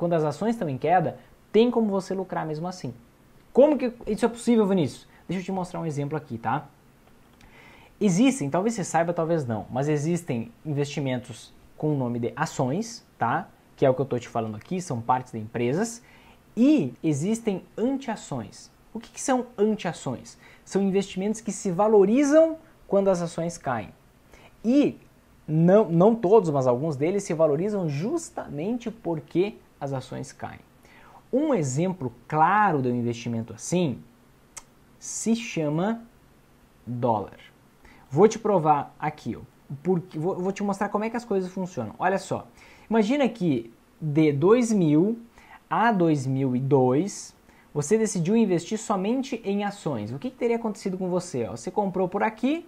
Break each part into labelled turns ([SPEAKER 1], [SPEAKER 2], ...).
[SPEAKER 1] quando as ações estão em queda, tem como você lucrar mesmo assim. Como que isso é possível, Vinícius? Deixa eu te mostrar um exemplo aqui, tá? Existem, talvez você saiba, talvez não, mas existem investimentos com o nome de ações, tá? Que é o que eu estou te falando aqui, são partes de empresas. E existem antiações. O que, que são antiações? São investimentos que se valorizam quando as ações caem. E não, não todos, mas alguns deles se valorizam justamente porque as ações caem. Um exemplo claro de um investimento assim se chama dólar. Vou te provar aqui, ó, porque, vou, vou te mostrar como é que as coisas funcionam. Olha só, imagina que de 2000 a 2002 você decidiu investir somente em ações. O que, que teria acontecido com você? Ó? Você comprou por aqui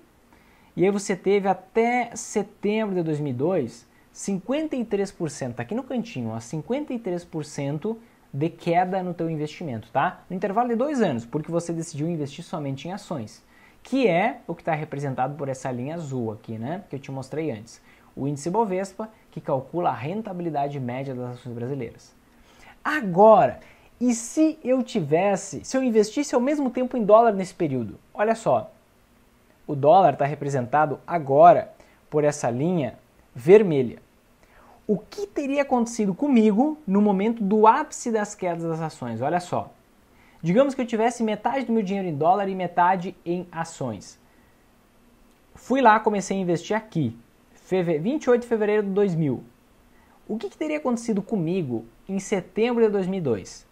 [SPEAKER 1] e aí você teve até setembro de 2002 53%, tá aqui no cantinho, ó, 53% de queda no teu investimento, tá? No intervalo de dois anos, porque você decidiu investir somente em ações, que é o que está representado por essa linha azul aqui, né? Que eu te mostrei antes. O índice Bovespa, que calcula a rentabilidade média das ações brasileiras. Agora, e se eu tivesse, se eu investisse ao mesmo tempo em dólar nesse período? Olha só, o dólar está representado agora por essa linha vermelha. O que teria acontecido comigo no momento do ápice das quedas das ações? Olha só. Digamos que eu tivesse metade do meu dinheiro em dólar e metade em ações. Fui lá, comecei a investir aqui, 28 de fevereiro de 2000. O que, que teria acontecido comigo em setembro de 2002?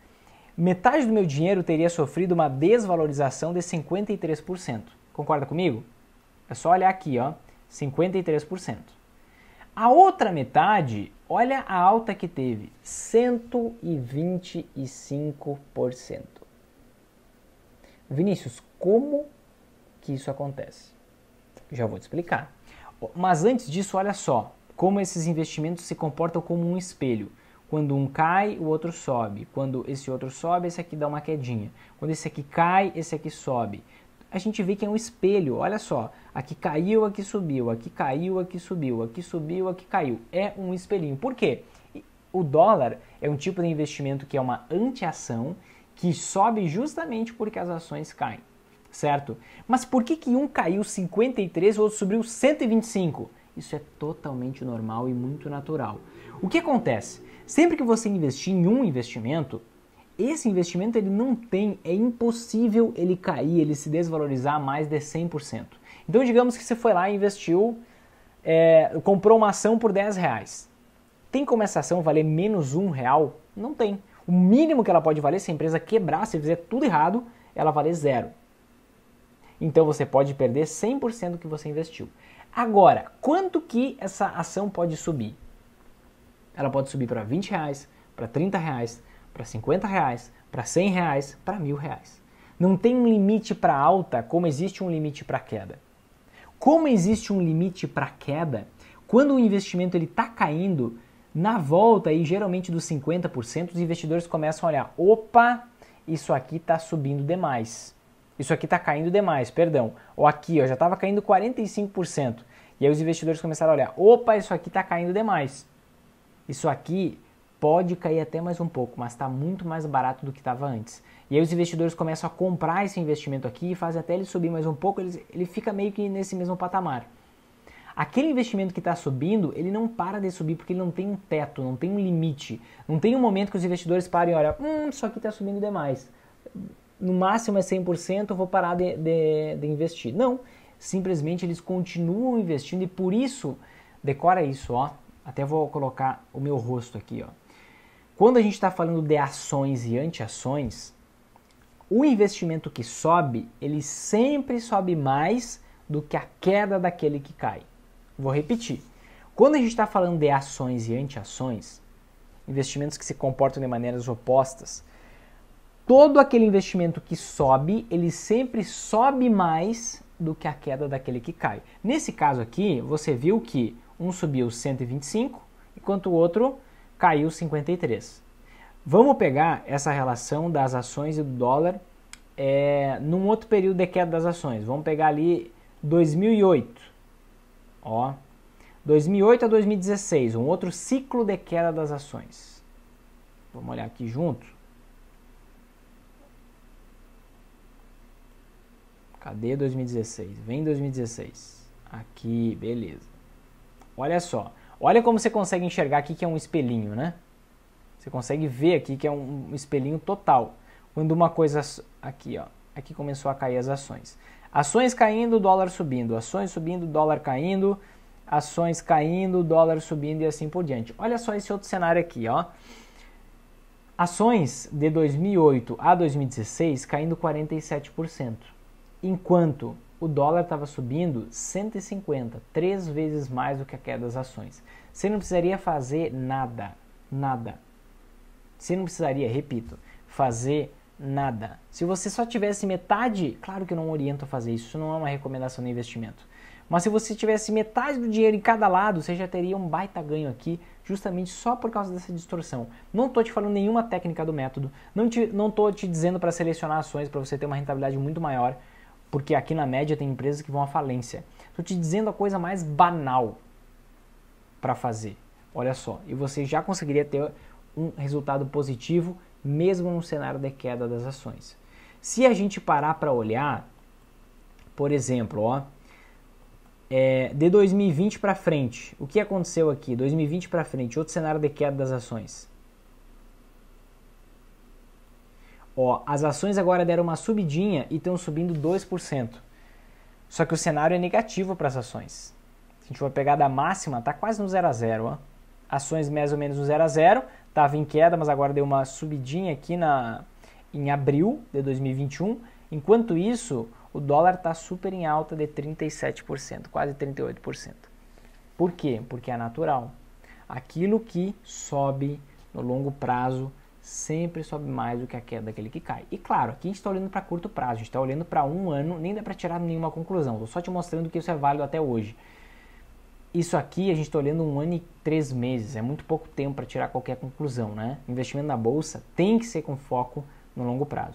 [SPEAKER 1] Metade do meu dinheiro teria sofrido uma desvalorização de 53%. Concorda comigo? É só olhar aqui, ó, 53%. A outra metade, olha a alta que teve, 125%. Vinícius, como que isso acontece? Já vou te explicar. Mas antes disso, olha só como esses investimentos se comportam como um espelho. Quando um cai, o outro sobe. Quando esse outro sobe, esse aqui dá uma quedinha. Quando esse aqui cai, esse aqui sobe a gente vê que é um espelho. Olha só, aqui caiu, aqui subiu, aqui caiu, aqui subiu, aqui subiu, aqui caiu. É um espelhinho. Por quê? O dólar é um tipo de investimento que é uma antiação que sobe justamente porque as ações caem, certo? Mas por que, que um caiu 53 e o outro subiu 125? Isso é totalmente normal e muito natural. O que acontece? Sempre que você investir em um investimento, esse investimento ele não tem, é impossível ele cair, ele se desvalorizar mais de 100%. Então digamos que você foi lá e investiu, é, comprou uma ação por 10 reais. Tem como essa ação valer menos um real? Não tem. O mínimo que ela pode valer, se a empresa quebrar, se fizer tudo errado, ela vale zero. Então você pode perder 100% do que você investiu. Agora, quanto que essa ação pode subir? Ela pode subir para 20 reais, para 30 reais, para 50 reais, para 100 reais, para mil reais. Não tem um limite para alta como existe um limite para queda. Como existe um limite para queda, quando o investimento está caindo, na volta, e geralmente dos 50%, os investidores começam a olhar: opa, isso aqui está subindo demais. Isso aqui está caindo demais, perdão. Ou aqui, ó, já estava caindo 45%. E aí os investidores começaram a olhar: opa, isso aqui está caindo demais. Isso aqui pode cair até mais um pouco, mas está muito mais barato do que estava antes. E aí os investidores começam a comprar esse investimento aqui e fazem até ele subir mais um pouco, ele, ele fica meio que nesse mesmo patamar. Aquele investimento que está subindo, ele não para de subir porque ele não tem um teto, não tem um limite. Não tem um momento que os investidores parem e olham, hum, isso aqui está subindo demais. No máximo é 100%, eu vou parar de, de, de investir. Não, simplesmente eles continuam investindo e por isso, decora isso, ó. Até vou colocar o meu rosto aqui, ó quando a gente está falando de ações e antiações, o investimento que sobe, ele sempre sobe mais do que a queda daquele que cai. Vou repetir. Quando a gente está falando de ações e antiações, investimentos que se comportam de maneiras opostas, todo aquele investimento que sobe, ele sempre sobe mais do que a queda daquele que cai. Nesse caso aqui, você viu que um subiu 125, enquanto o outro caiu 53. Vamos pegar essa relação das ações e do dólar é, num outro período de queda das ações. Vamos pegar ali 2008. Ó, 2008 a 2016, um outro ciclo de queda das ações. Vamos olhar aqui junto. Cadê 2016? Vem 2016. Aqui, beleza. Olha só. Olha como você consegue enxergar aqui que é um espelhinho, né? Você consegue ver aqui que é um espelhinho total. Quando uma coisa aqui, ó, aqui começou a cair as ações. Ações caindo, dólar subindo, ações subindo, dólar caindo, ações caindo, dólar subindo e assim por diante. Olha só esse outro cenário aqui, ó. Ações de 2008 a 2016 caindo 47%, enquanto o dólar estava subindo 150, três vezes mais do que a queda das ações. Você não precisaria fazer nada, nada. Você não precisaria, repito, fazer nada. Se você só tivesse metade, claro que eu não oriento a fazer isso, isso não é uma recomendação de investimento. Mas se você tivesse metade do dinheiro em cada lado, você já teria um baita ganho aqui, justamente só por causa dessa distorção. Não estou te falando nenhuma técnica do método, não estou te, não te dizendo para selecionar ações para você ter uma rentabilidade muito maior porque aqui na média tem empresas que vão à falência. Estou te dizendo a coisa mais banal para fazer. Olha só, e você já conseguiria ter um resultado positivo mesmo no cenário de queda das ações. Se a gente parar para olhar, por exemplo, ó, é, de 2020 para frente, o que aconteceu aqui? 2020 para frente, outro cenário de queda das ações. Ó, as ações agora deram uma subidinha e estão subindo 2%. Só que o cenário é negativo para as ações. Se a gente for pegar da máxima, tá quase no 0 a 0, Ações mais ou menos no 0 a 0, tava em queda, mas agora deu uma subidinha aqui na em abril de 2021. Enquanto isso, o dólar está super em alta de 37%, quase 38%. Por quê? Porque é natural. Aquilo que sobe no longo prazo sempre sobe mais do que a queda daquele que cai. E claro, aqui a gente está olhando para curto prazo, a gente está olhando para um ano, nem dá para tirar nenhuma conclusão, estou só te mostrando que isso é válido até hoje. Isso aqui a gente está olhando um ano e três meses, é muito pouco tempo para tirar qualquer conclusão, né? Investimento na bolsa tem que ser com foco no longo prazo.